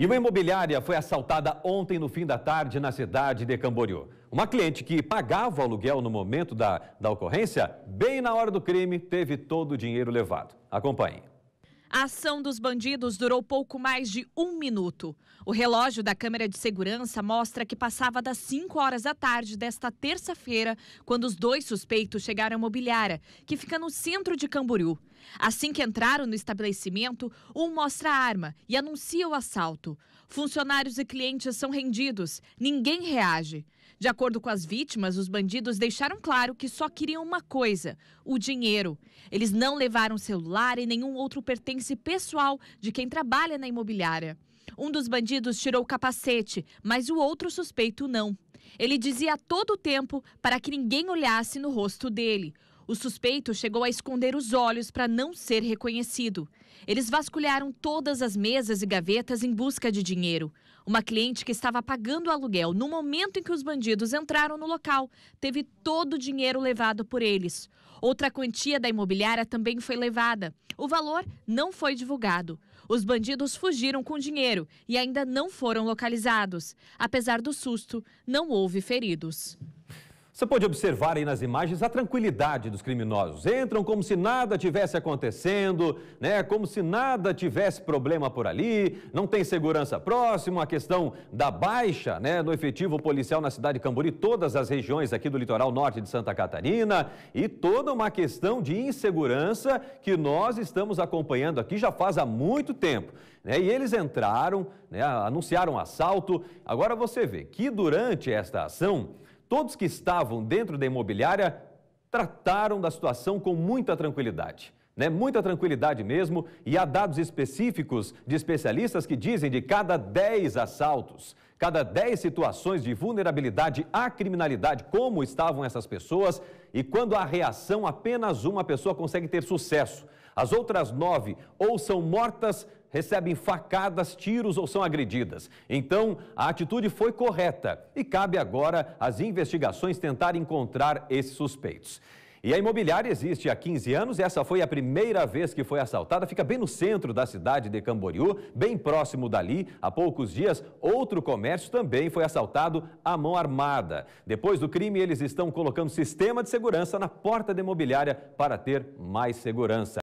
E uma imobiliária foi assaltada ontem no fim da tarde na cidade de Camboriú. Uma cliente que pagava o aluguel no momento da, da ocorrência, bem na hora do crime, teve todo o dinheiro levado. Acompanhe. A ação dos bandidos durou pouco mais de um minuto. O relógio da câmera de segurança mostra que passava das 5 horas da tarde desta terça-feira, quando os dois suspeitos chegaram à mobiliária, que fica no centro de Camboriú. Assim que entraram no estabelecimento, um mostra a arma e anuncia o assalto. Funcionários e clientes são rendidos, ninguém reage. De acordo com as vítimas, os bandidos deixaram claro que só queriam uma coisa: o dinheiro. Eles não levaram celular e nenhum outro pertence pessoal de quem trabalha na imobiliária. Um dos bandidos tirou o capacete, mas o outro suspeito não. Ele dizia a todo tempo para que ninguém olhasse no rosto dele. O suspeito chegou a esconder os olhos para não ser reconhecido. Eles vasculharam todas as mesas e gavetas em busca de dinheiro. Uma cliente que estava pagando aluguel no momento em que os bandidos entraram no local teve todo o dinheiro levado por eles. Outra quantia da imobiliária também foi levada. O valor não foi divulgado. Os bandidos fugiram com dinheiro e ainda não foram localizados. Apesar do susto, não houve feridos. Você pode observar aí nas imagens a tranquilidade dos criminosos. Entram como se nada tivesse acontecendo, né? Como se nada tivesse problema por ali, não tem segurança próximo, a questão da baixa, né, no efetivo policial na cidade de Cambori, todas as regiões aqui do litoral norte de Santa Catarina e toda uma questão de insegurança que nós estamos acompanhando aqui já faz há muito tempo. Né? E eles entraram, né, anunciaram um assalto. Agora você vê que durante esta ação Todos que estavam dentro da imobiliária trataram da situação com muita tranquilidade. Né? Muita tranquilidade mesmo, e há dados específicos de especialistas que dizem de cada 10 assaltos, cada 10 situações de vulnerabilidade à criminalidade, como estavam essas pessoas, e quando há reação, apenas uma pessoa consegue ter sucesso. As outras nove ou são mortas recebem facadas, tiros ou são agredidas. Então, a atitude foi correta e cabe agora às investigações tentar encontrar esses suspeitos. E a imobiliária existe há 15 anos e essa foi a primeira vez que foi assaltada. Fica bem no centro da cidade de Camboriú, bem próximo dali. Há poucos dias, outro comércio também foi assaltado à mão armada. Depois do crime, eles estão colocando sistema de segurança na porta da imobiliária para ter mais segurança.